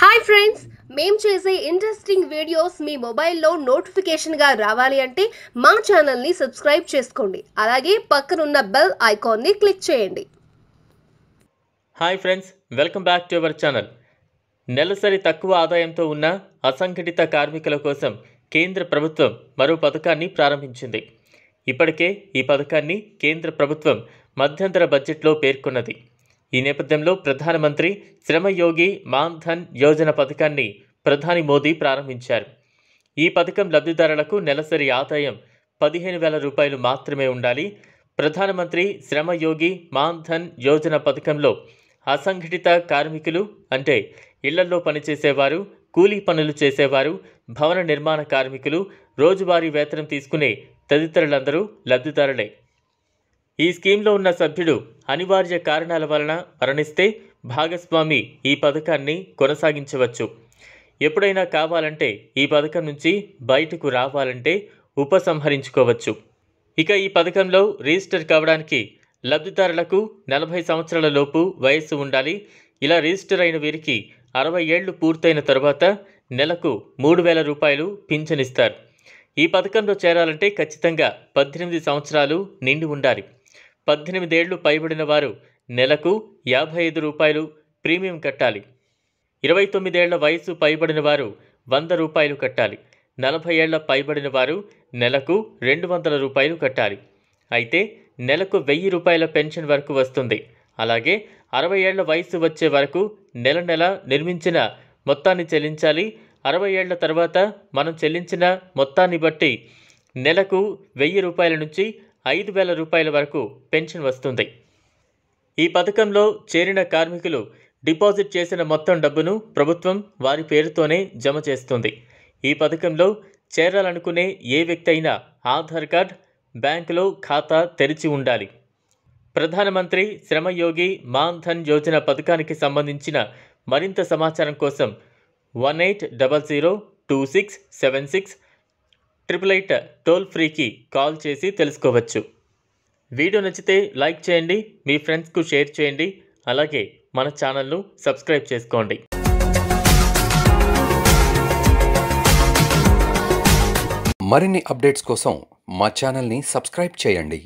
hi friends మేం చేసే interesting videos మీ మొబైల్లో నోటిఫికేషన్గా రావాలి అంటే మా ఛానల్ని సబ్స్క్రైబ్ చేసుకోండి అలాగే పక్కనున్న బెల్ ఐకాన్ని క్లిక్ చేయండి hi friends welcome back to our channel నెలసరి తక్కువ ఆదాయంతో ఉన్న అసంఘటిత కార్మికుల కోసం కేంద్ర ప్రభుత్వం మరో పథకాన్ని ప్రారంభించింది ఇప్పటికే ఈ పథకాన్ని కేంద్ర ప్రభుత్వం మధ్యంతర బడ్జెట్లో పేర్కొన్నది ఈ నేపథ్యంలో ప్రధానమంత్రి శ్రమయోగి మాన్ధన్ యోజన పథకాన్ని ప్రధాని మోదీ ప్రారంభించారు ఈ పథకం లబ్ధిదారులకు నెలసరి ఆదాయం పదిహేను వేల రూపాయలు మాత్రమే ఉండాలి ప్రధానమంత్రి శ్రమయోగి మాన్ధన్ యోజన పథకంలో అసంఘటిత కార్మికులు అంటే ఇళ్లల్లో పనిచేసేవారు కూలీ పనులు చేసేవారు భవన నిర్మాణ కార్మికులు రోజువారీ వేతనం తీసుకునే తదితరులందరూ లబ్ధిదారులే ఈ స్కీమ్లో ఉన్న సభ్యుడు అనివార్య కారణాల వలన మరణిస్తే భాగస్వామి ఈ పథకాన్ని కొనసాగించవచ్చు ఎప్పుడైనా కావాలంటే ఈ పథకం నుంచి బయటకు రావాలంటే ఉపసంహరించుకోవచ్చు ఇక ఈ పథకంలో రిజిస్టర్ కావడానికి లబ్ధిదారులకు నలభై సంవత్సరాల లోపు వయస్సు ఉండాలి ఇలా రిజిస్టర్ అయిన వీరికి అరవై ఏళ్లు పూర్తయిన తర్వాత నెలకు మూడు వేల రూపాయలు పింఛనిస్తారు ఈ పథకంలో చేరాలంటే ఖచ్చితంగా పద్దెనిమిది సంవత్సరాలు నిండి ఉండాలి పద్దెనిమిదేళ్లు పైబడిన వారు నెలకు యాభై ఐదు రూపాయలు ప్రీమియం కట్టాలి ఇరవై తొమ్మిదేళ్ల వయసు పైబడిన వారు వంద రూపాయలు కట్టాలి నలభై ఏళ్ల పైబడిన వారు నెలకు రెండు వందల రూపాయలు కట్టాలి అయితే నెలకు వెయ్యి రూపాయల పెన్షన్ వరకు వస్తుంది అలాగే అరవై ఏళ్ల వయసు వచ్చే వరకు నెల నెల నిర్మించిన మొత్తాన్ని చెల్లించాలి అరవై ఏళ్ల తర్వాత మనం చెల్లించిన మొత్తాన్ని బట్టి నెలకు వెయ్యి రూపాయల నుంచి ఐదు వేల రూపాయల వరకు పెన్షన్ వస్తుంది ఈ పథకంలో చేరిన కార్మికులు డిపాజిట్ చేసిన మొత్తం డబ్బును ప్రభుత్వం వారి పేరుతోనే జమ చేస్తుంది ఈ పథకంలో చేరాలనుకునే ఏ వ్యక్తి అయినా ఆధార్ కార్డ్ బ్యాంకులో ఖాతా తెరిచి ఉండాలి ప్రధానమంత్రి శ్రమయోగి మాన్ ధన్ యోజన పథకానికి సంబంధించిన మరింత సమాచారం కోసం one eight double zero two six seven six triple eight toll ఫ్రీకి కాల్ చేసి తెలుసుకోవచ్చు వీడియో నచ్చితే లైక్ చేయండి మీ ఫ్రెండ్స్కు షేర్ చేయండి అలాగే మన ఛానల్ను సబ్స్క్రైబ్ చేసుకోండి మరిన్ని అప్డేట్స్ కోసం మా ఛానల్ని సబ్స్క్రైబ్ చేయండి